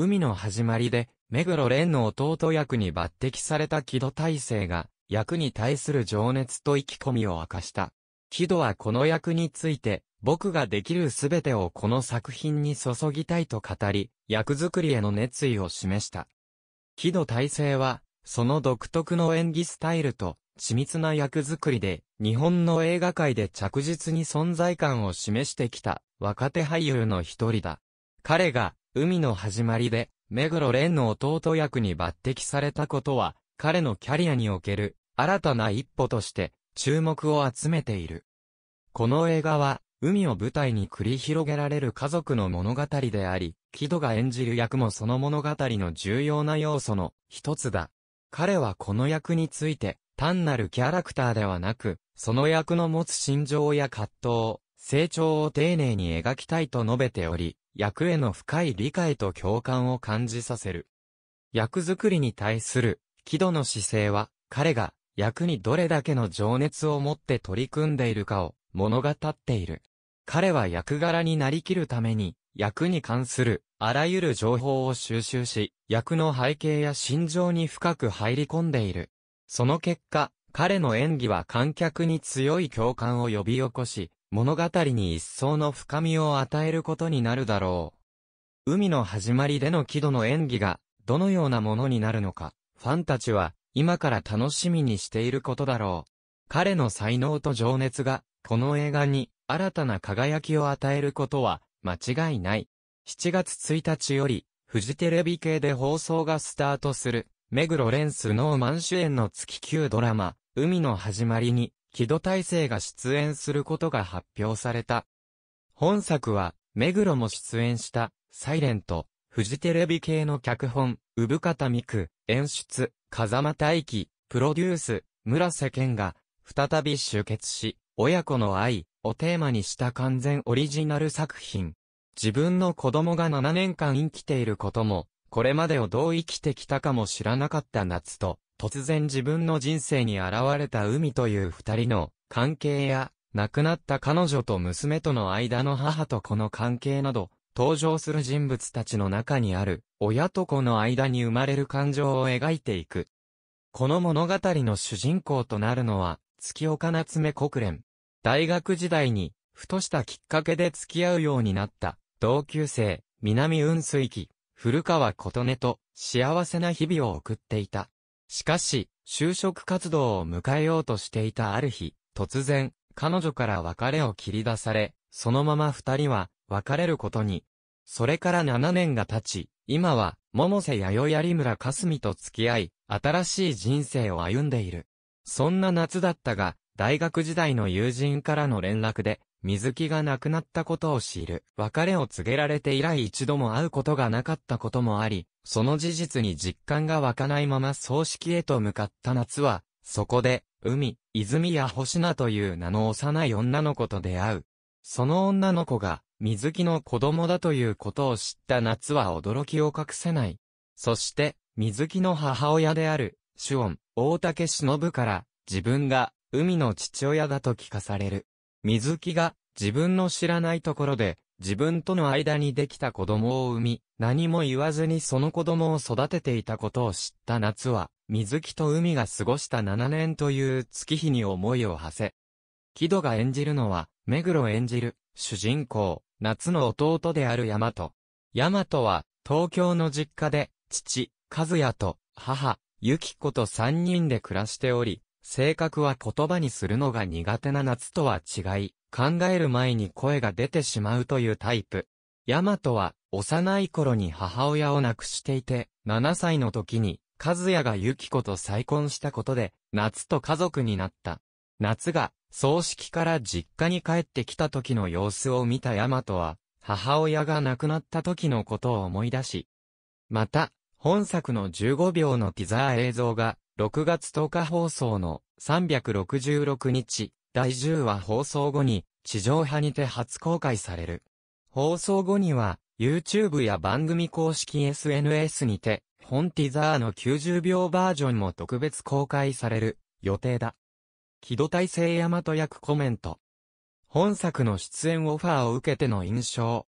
海の始まりで、目黒蓮の弟役に抜擢された木戸大成が、役に対する情熱と意気込みを明かした。木戸はこの役について、僕ができるすべてをこの作品に注ぎたいと語り、役作りへの熱意を示した。木戸大成は、その独特の演技スタイルと、緻密な役作りで、日本の映画界で着実に存在感を示してきた、若手俳優の一人だ。彼が、海の始まりで、目黒蓮の弟役に抜擢されたことは、彼のキャリアにおける新たな一歩として注目を集めている。この映画は、海を舞台に繰り広げられる家族の物語であり、木戸が演じる役もその物語の重要な要素の一つだ。彼はこの役について、単なるキャラクターではなく、その役の持つ心情や葛藤、成長を丁寧に描きたいと述べており、役への深い理解と共感を感じさせる。役作りに対する、喜怒の姿勢は、彼が、役にどれだけの情熱を持って取り組んでいるかを、物語っている。彼は役柄になりきるために、役に関する、あらゆる情報を収集し、役の背景や心情に深く入り込んでいる。その結果、彼の演技は観客に強い共感を呼び起こし、物語に一層の深みを与えることになるだろう。海の始まりでの木戸の演技が、どのようなものになるのか、ファンたちは、今から楽しみにしていることだろう。彼の才能と情熱が、この映画に、新たな輝きを与えることは、間違いない。7月1日より、フジテレビ系で放送がスタートする、目黒ンスノーマン主演の月級ドラマ、海の始まりに、木戸大成が出演することが発表された。本作は、目黒も出演した、サイレント、フジテレビ系の脚本、産方美久、演出、風間大輝、プロデュース、村瀬健が、再び集結し、親子の愛をテーマにした完全オリジナル作品。自分の子供が7年間生きていることも、これまでをどう生きてきたかも知らなかった夏と、突然自分の人生に現れた海という二人の関係や、亡くなった彼女と娘との間の母と子の関係など、登場する人物たちの中にある、親と子の間に生まれる感情を描いていく。この物語の主人公となるのは、月岡夏目国連。大学時代に、ふとしたきっかけで付き合うようになった、同級生、南雲水木、古川琴音と、幸せな日々を送っていた。しかし、就職活動を迎えようとしていたある日、突然、彼女から別れを切り出され、そのまま二人は別れることに。それから7年が経ち、今は、桃瀬弥生有村かすみと付き合い、新しい人生を歩んでいる。そんな夏だったが、大学時代の友人からの連絡で、水木が亡くなったことを知る。別れを告げられて以来一度も会うことがなかったこともあり、その事実に実感が湧かないまま葬式へと向かった夏は、そこで、海、泉や星名という名の幼い女の子と出会う。その女の子が、水木の子供だということを知った夏は驚きを隠せない。そして、水木の母親である、主音、大竹忍から、自分が、海の父親だと聞かされる。水木が自分の知らないところで自分との間にできた子供を産み、何も言わずにその子供を育てていたことを知った夏は、水木と海が過ごした7年という月日に思いを馳せ。木戸が演じるのは、目黒演じる、主人公、夏の弟である大和。大和は、東京の実家で、父、和也と、母、幸子と3人で暮らしており、性格は言葉にするのが苦手な夏とは違い、考える前に声が出てしまうというタイプ。ヤマトは、幼い頃に母親を亡くしていて、7歳の時に、和也がユキコと再婚したことで、夏と家族になった。夏が、葬式から実家に帰ってきた時の様子を見たヤマトは、母親が亡くなった時のことを思い出し、また、本作の15秒のティザー映像が、6月10日放送の366日第10話放送後に地上波にて初公開される。放送後には YouTube や番組公式 SNS にて本ティザーの90秒バージョンも特別公開される予定だ。木戸大聖大和役コメント。本作の出演オファーを受けての印象。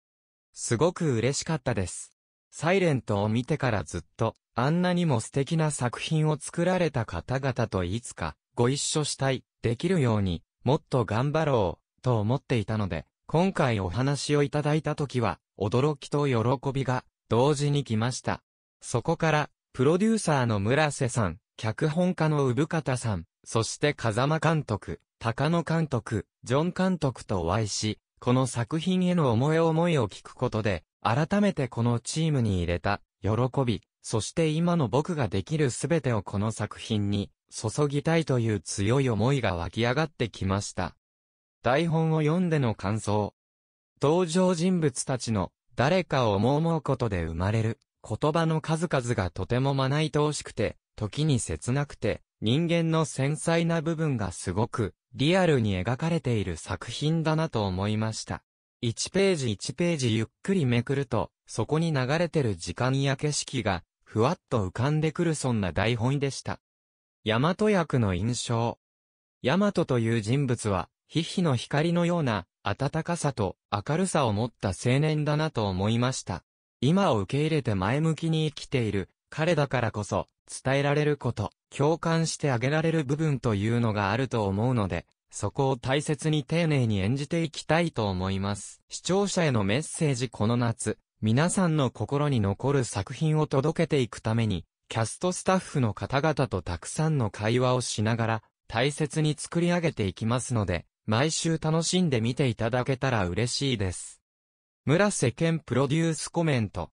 すごく嬉しかったです。サイレントを見てからずっと、あんなにも素敵な作品を作られた方々といつか、ご一緒したい、できるように、もっと頑張ろう、と思っていたので、今回お話をいただいた時は、驚きと喜びが、同時に来ました。そこから、プロデューサーの村瀬さん、脚本家の産方さん、そして風間監督、高野監督、ジョン監督とお会いし、この作品への思い思いを聞くことで、改めてこのチームに入れた、喜び、そして今の僕ができるすべてをこの作品に、注ぎたいという強い思いが湧き上がってきました。台本を読んでの感想。登場人物たちの、誰かを思うことで生まれる、言葉の数々がとてもまないとおしくて、時に切なくて、人間の繊細な部分がすごく、リアルに描かれている作品だなと思いました。1ページ1ページゆっくりめくると、そこに流れてる時間や景色が、ふわっと浮かんでくるそんな台本でした。大和役の印象。大和という人物は、ヒヒの光のような、温かさと明るさを持った青年だなと思いました。今を受け入れて前向きに生きている彼だからこそ伝えられること、共感してあげられる部分というのがあると思うので、そこを大切に丁寧に演じていきたいと思います。視聴者へのメッセージこの夏、皆さんの心に残る作品を届けていくために、キャストスタッフの方々とたくさんの会話をしながら、大切に作り上げていきますので、毎週楽しんで見ていただけたら嬉しいです。村瀬健プロデュースコメント。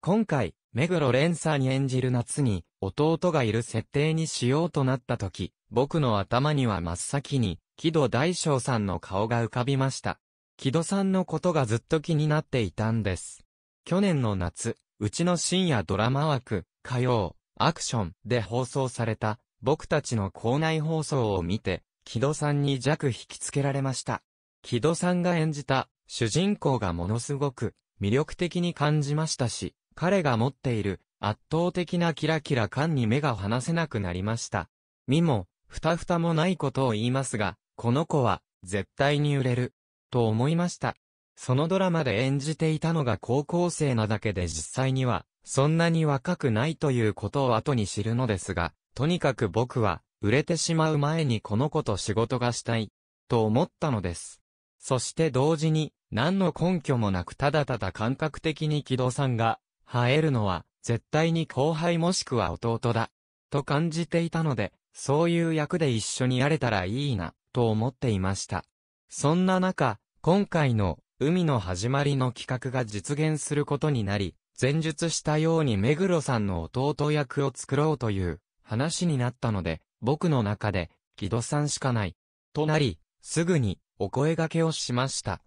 今回、目黒蓮さんに演じる夏に、弟がいる設定にしようとなった時、僕の頭には真っ先に、木戸大将さんの顔が浮かびました。木戸さんのことがずっと気になっていたんです。去年の夏、うちの深夜ドラマ枠、火曜、アクションで放送された、僕たちの校内放送を見て、木戸さんに弱引きつけられました。木戸さんが演じた、主人公がものすごく、魅力的に感じましたし、彼が持っている、圧倒的なキラキラ感に目が離せなくなりました。身も、ふたふたもないことを言いますが、この子は、絶対に売れる、と思いました。そのドラマで演じていたのが高校生なだけで実際には、そんなに若くないということを後に知るのですが、とにかく僕は、売れてしまう前にこの子と仕事がしたい、と思ったのです。そして同時に、何の根拠もなくただただ感覚的に木戸さんが、生えるのは、絶対に後輩もしくは弟だ、と感じていたので、そういう役で一緒にやれたらいいな、と思っていました。そんな中、今回の海の始まりの企画が実現することになり、前述したように目黒さんの弟役を作ろうという話になったので、僕の中で、木戸さんしかない。となり、すぐにお声掛けをしました。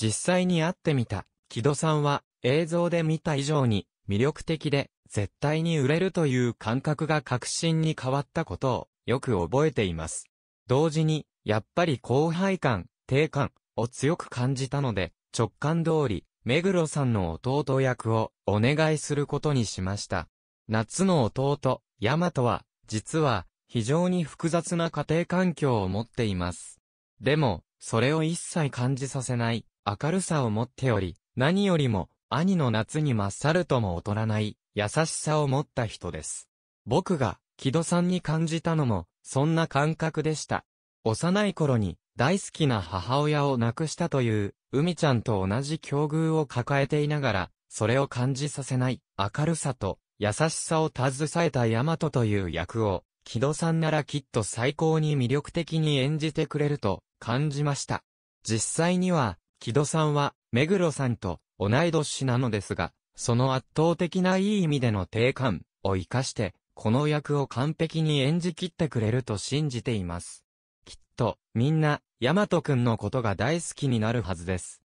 実際に会ってみた、木戸さんは映像で見た以上に魅力的で、絶対に売れるという感覚が確信に変わったことをよく覚えています。同時に、やっぱり後輩感、定感を強く感じたので、直感通り、目黒さんの弟役をお願いすることにしました。夏の弟、ヤマトは、実は、非常に複雑な家庭環境を持っています。でも、それを一切感じさせない、明るさを持っており、何よりも、兄の夏に勝るとも劣らない、優しさを持った人です。僕が、木戸さんに感じたのも、そんな感覚でした。幼い頃に大好きな母親を亡くしたという、海ちゃんと同じ境遇を抱えていながら、それを感じさせない明るさと優しさを携えたヤマトという役を、木戸さんならきっと最高に魅力的に演じてくれると感じました。実際には、木戸さんは、目黒さんと同い年なのですが、その圧倒的ないい意味での定感を活かして、この役を完璧に演じきってくれると信じています。きっと、みんな、ヤマトくんのことが大好きになるはずです。